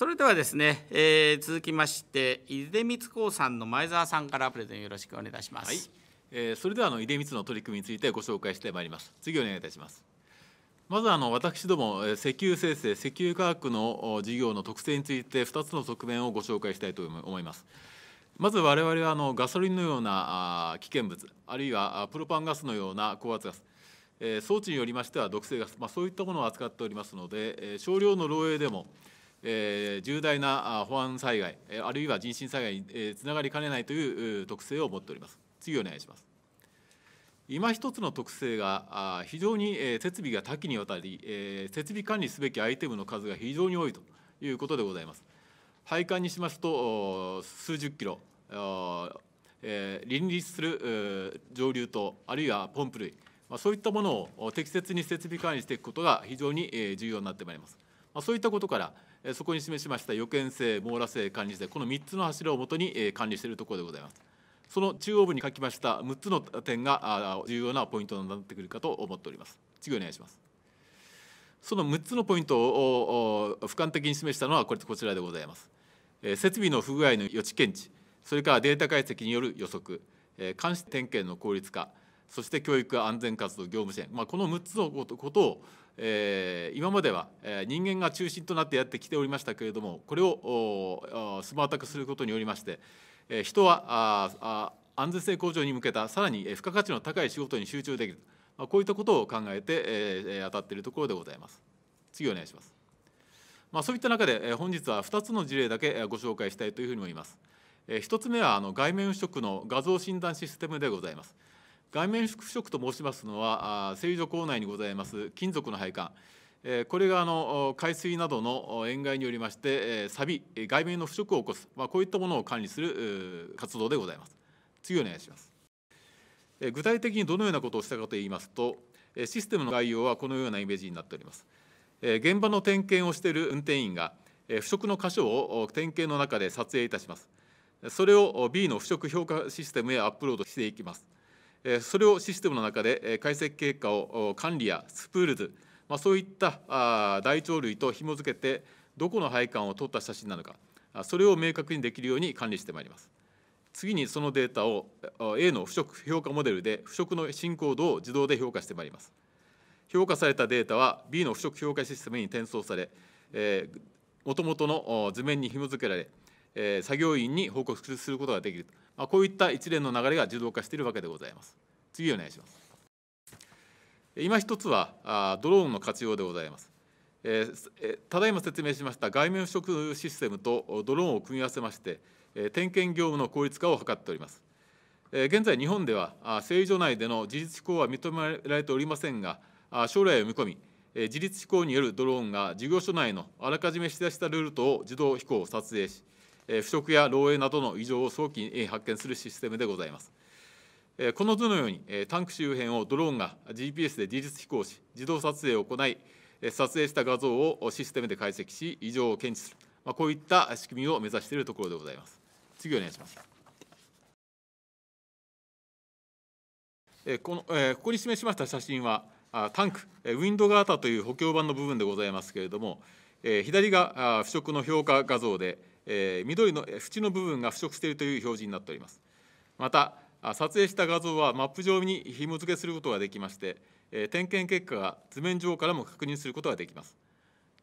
それではですね、えー、続きまして出光興産の前澤さんからプレゼンよろしくお願いいたします、はい、えー、それではあの出光の取り組みについてご紹介してまいります次お願いいたしますまずあの私ども石油生成石油化学の事業の特性について2つの側面をご紹介したいと思いますまず我々はあのガソリンのような危険物あるいはプロパンガスのような高圧ガス装置によりましては毒性ガス、まあ、そういったものを扱っておりますので少量の漏洩でもえー、重大な保安災害、あるいは人身災害に、えつながりかねないという特性を持っております。次お願いします。今一つの特性が、非常に設備が多岐にわたり、えー、設備管理すべきアイテムの数が非常に多いということでございます。配管にしますと、数十キロ、えー、林立する上流と、あるいはポンプ類、まあ、そういったものを適切に設備管理していくことが非常に重要になってまいります。まあ、そういったことから、そこに示しました予見性、網羅性、管理性、この3つの柱をもとに管理しているところでございます。その中央部に書きました6つの点が重要なポイントになってくるかと思っております。次お願いします。その6つのポイントを俯瞰的に示したのはこれこちらでございます。設備の不具合の予知検知、それからデータ解析による予測、監視点検の効率化、そして教育安全活動業務支援、まあ、この6つのことをえー、今まではえ人間が中心となってやってきておりましたけれどもこれをおスマート化することによりましてえ人はああ安全性向上に向けたさらに付加価値の高い仕事に集中できるまあ、こういったことを考えてえ当たっているところでございます。次お願いします。まあ、そういった中でえ本日は2つの事例だけご紹介したいというふうに思います。え1つ目はあの外面腐食の画像診断システムでございます。外面腐食と申しますのは製油所構内にございます金属の配管これがあの海水などの塩害によりまして錆外面の腐食を起こす、まあ、こういったものを管理する活動でございます次お願いします具体的にどのようなことをしたかといいますとシステムの概要はこのようなイメージになっております現場の点検をしている運転員が腐食の箇所を点検の中で撮影いたしますそれを B の腐食評価システムへアップロードしていきますそれをシステムの中で解析結果を管理やスプールズ、まあ、そういった大帳類と紐付けてどこの配管を取った写真なのかそれを明確にできるように管理してまいります。次にそのデータを A の腐食評価モデルで腐食の進行度を自動で評価してまいります。評価されたデータは B の腐食評価システムに転送され、えー、元々の図面に紐付けられ、えー、作業員に報告することができると、まあ、こういった一連の流れが自動化しているわけでございます。次お願いします。今一つはあドローンの活用でございます。えー、ただいま説明しました外面腐食システムとドローンを組み合わせまして、えー、点検業務の効率化を図っております。え現在、日本では製油所内での自立飛行は認められておりませんが、将来を見込み、え自立飛行によるドローンが事業所内のあらかじめ示したルートを自動飛行を撮影し、不足や漏洩などの異常を早期に発見するシステムでございます。この図のように、タンク周辺をドローンが GPS で自律飛行し、自動撮影を行い、撮影した画像をシステムで解析し、異常を検知する、まあ、こういった仕組みを目指しているところでございます。次お願いします。このここに示しました写真は、タンク、ウィンドガータという補強版の部分でございますけれども、左が腐食の評価画像で、え緑の縁の部分が腐食しているという表示になっております。また、撮影した画像はマップ上に紐付けすることができまして、え点検結果が図面上からも確認することができます。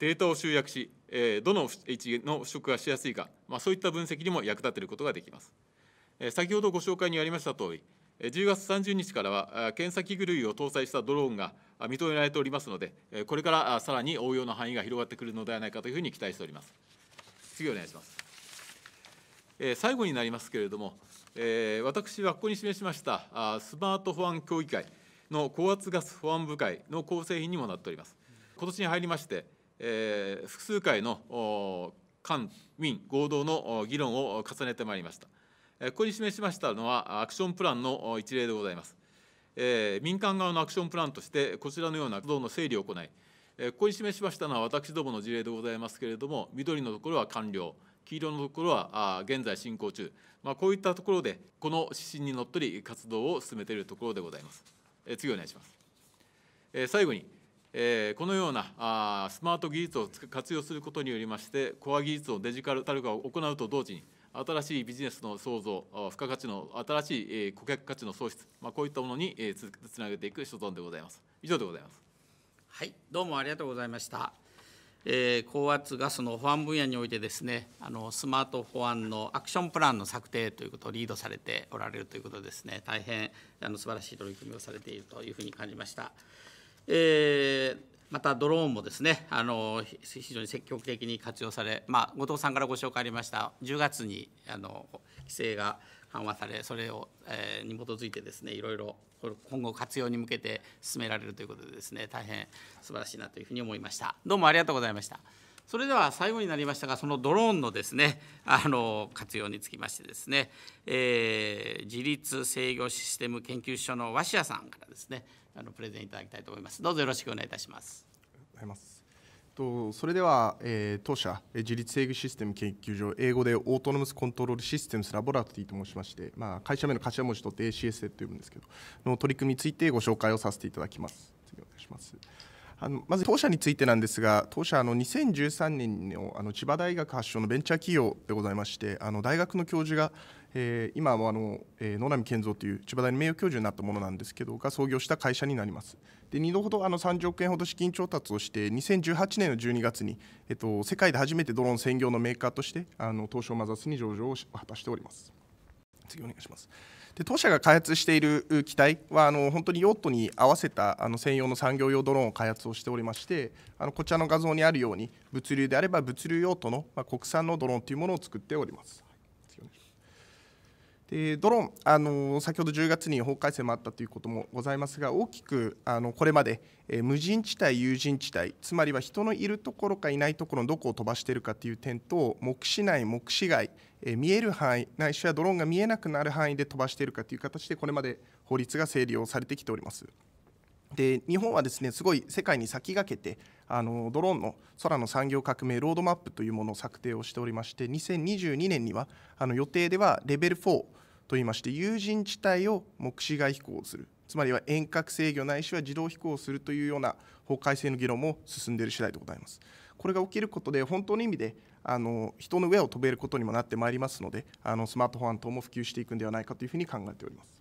データを集約し、えどの位置の腐食がしやすいか、まあ、そういった分析にも役立てることができます。え先ほどご紹介にありましたとおり、10月30日からは検査器具類を搭載したドローンが認められておりますので、これからさらに応用の範囲が広がってくるのではないかというふうに期待しております。次お願いします。えー、最後になりますけれども、えー、私はここに示しましたあスマート保安協議会の高圧ガス保安部会の構成員にもなっております。今年に入りまして、えー、複数回の官民合同の議論を重ねてまいりました。ここに示しましたのはアクションプランの一例でございます。えー、民間側のアクションプランとしてこちらのような活動の整理を行いここに示しましたのは私どもの事例でございますけれども、緑のところは完了、黄色のところは現在進行中、まあ、こういったところで、この指針にのっとり、活動を進めているところでございます。次お願いします。最後に、このようなスマート技術を活用することによりまして、コア技術をデジタル化を行うと同時に、新しいビジネスの創造、付加価値の新しい顧客価値の創出、まこういったものにつなげていく所存でございます。以上でございます。はいどうもありがとうございました、えー、高圧ガスの保安分野においてですねあのスマート保安のアクションプランの策定ということをリードされておられるということですね大変あの素晴らしい取り組みをされているというふうに感じました、えーまたドローンもですねあの非常に積極的に活用され、まあ、後藤さんからご紹介ありました10月にあの規制が緩和されそれを、えー、に基づいてですねいろいろ今後活用に向けて進められるということでですね大変素晴らしいなというふうに思いましたどうもありがとうございましたそれでは最後になりましたがそのドローンのですねあの活用につきましてですね、えー、自立制御システム研究所の鷲谷さんからですねあのプレゼンいただきたいと思いますどうぞよろしくお願いいたしますありがとうございますとそれでは、えー、当社自立制御システム研究所英語でオートノムスコントロールシステムスラボラトリーと申しまして、まあ、会社名の頭文字とって ACSA と呼ぶんですけどの取り組みについてご紹介をさせていただきます次お願いしますあのまず当社についてなんですが当社あの2013年のあの千葉大学発祥のベンチャー企業でございましてあの大学の教授がえ今はあの、えー、野波健三という千葉大の名誉教授になったものなんですけどが創業した会社になります。で2度ほどあの30億円ほど資金調達をして2018年の12月に、えっと、世界で初めてドローン専業のメーカーとしてあの東証マザースに上場を果たしております次お願いしますで当社が開発している機体はあの本当に用途に合わせたあの専用の産業用ドローンを開発をしておりましてあのこちらの画像にあるように物流であれば物流用途の、まあ、国産のドローンというものを作っておりますでドローンあの先ほど10月に法改正もあったということもございますが大きくあのこれまで、えー、無人地帯、有人地帯つまりは人のいるところかいないところのどこを飛ばしているかという点と目視内、目視外、えー、見える範囲ないしはドローンが見えなくなる範囲で飛ばしているかという形でこれまで法律が整理をされてきております。で日本はですねすごい世界に先駆けてあのドローンの空の産業革命ロードマップというものを策定をしておりまして2022年にはあの予定ではレベル4といいまして有人地帯を目視外飛行するつまりは遠隔制御ないしは自動飛行するというような法改正の議論も進んでいる次第でございます。これが起きることで本当の意味であの人の上を飛べることにもなってまいりますのであのスマートフォン等も普及していくんではないかというふうに考えております。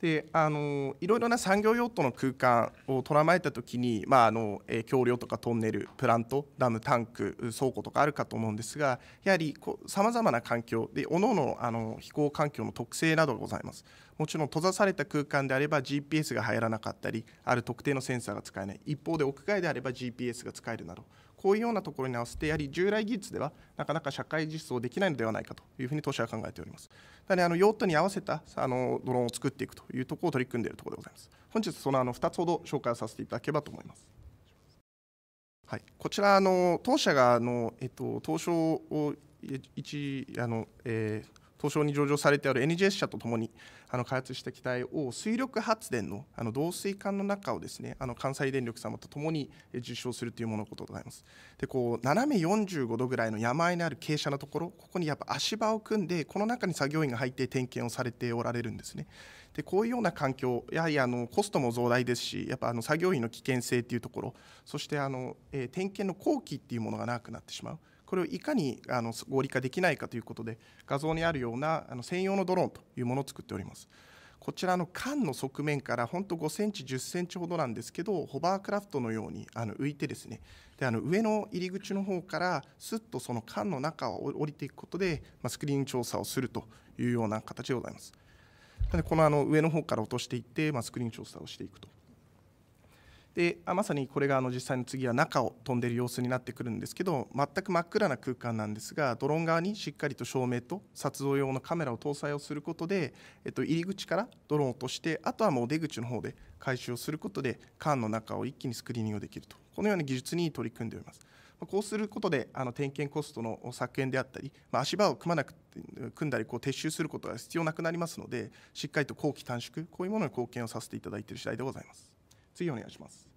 であのいろいろな産業用途の空間を捉まえた時に、まあ、あの橋梁とかトンネルプラントダムタンク倉庫とかあるかと思うんですがやはりさまざまな環境で各々のあの飛行環境の特性などがございますもちろん閉ざされた空間であれば GPS が入らなかったりある特定のセンサーが使えない一方で屋外であれば GPS が使えるなどこういうようなところに合わせてやはり従来技術ではなかなか社会実装できないのではないかというふうに当社は考えております。なのであの用途に合わせたあのドローンを作っていくというところを取り組んでいるところでございます。本日そのあの2つほど紹介をさせていただければと思います。はい、こちらあの当社があのえっと東証を一あの、えー東証に上場されてある NGS 社とともにあの開発した機体を水力発電のあの導水管の中をですねあの関西電力様とともに受賞するというものことでございます。でこう斜め45度ぐらいの山あいにある傾斜のところここにやっぱ足場を組んでこの中に作業員が入って点検をされておられるんですね。でこういうような環境やはりあのコストも増大ですしやっぱあの作業員の危険性というところそしてあの、えー、点検の工期っていうものが長くなってしまう。これをいかにあの合理化できないかということで画像にあるようなあの専用のドローンというものを作っております。こちらの缶の側面から本当5センチ10センチほどなんですけどホバークラフトのようにあの浮いてですねであの上の入り口の方からすっとその缶の中を降りていくことで、まあ、スクリーン調査をするというような形でございます。なのでこのあの上の方から落としていって、まあ、スクリーン調査をしていくとでまさにこれがあの実際の次は中を飛んでいる様子になってくるんですけど全く真っ暗な空間なんですがドローン側にしっかりと照明と撮像用のカメラを搭載をすることで、えっと、入り口からドローンを落としてあとはもう出口の方で回収をすることで缶の中を一気にスクリーニングできるとこのような技術に取り組んでおります。こうすることであの点検コストの削減であったり、まあ、足場を組まなく組んだりこう撤収することが必要なくなりますのでしっかりと工期短縮こういうものに貢献をさせていただいている次第でございます。次お願いします。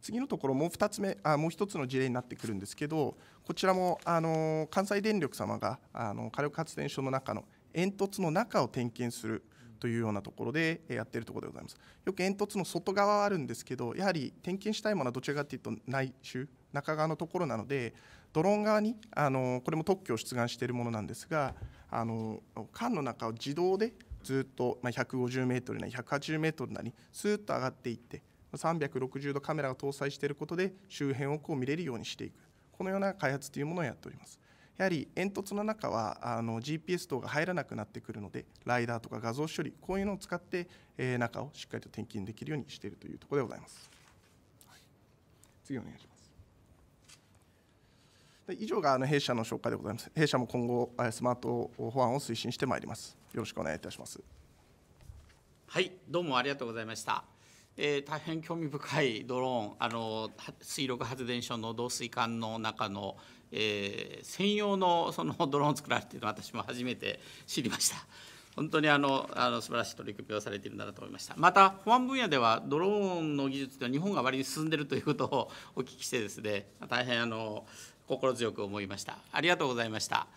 次のところもう2つ目あもう1つの事例になってくるんですけどこちらもあの関西電力様があの火力発電所の中の煙突の中を点検するというようなところでやっているところでございますよく煙突の外側はあるんですけどやはり点検したいものはどちらかというと内周中側のところなのでドローン側にあのこれも特許を出願しているものなんですがあの缶の中を自動でずっと、まあ、1 5 0ルなり1 8 0ルなりスーッと上がっていって360度カメラが搭載していることで周辺をこう見れるようにしていくこのような開発というものをやっておりますやはり煙突の中はあの GPS 等が入らなくなってくるのでライダーとか画像処理こういうのを使って、えー、中をしっかりと点検できるようにしているというところでございます、はい、次お願いしますで以上があの弊社の紹介でございます。弊社も今後、スマート法案を推進してまいります。よろしくお願いいたします。はい、どうもありがとうございました。えー、大変興味深いドローンあの水力発電所の導水管の中の、えー、専用のそのドローンを作られているの私も初めて知りました本当にあのあの素晴らしい取り組みをされているんだなと思いましたまた保安分野ではドローンの技術というのは日本が割に進んでいるということを お聞きしてですね大変あの心強く思いましたありがとうございました。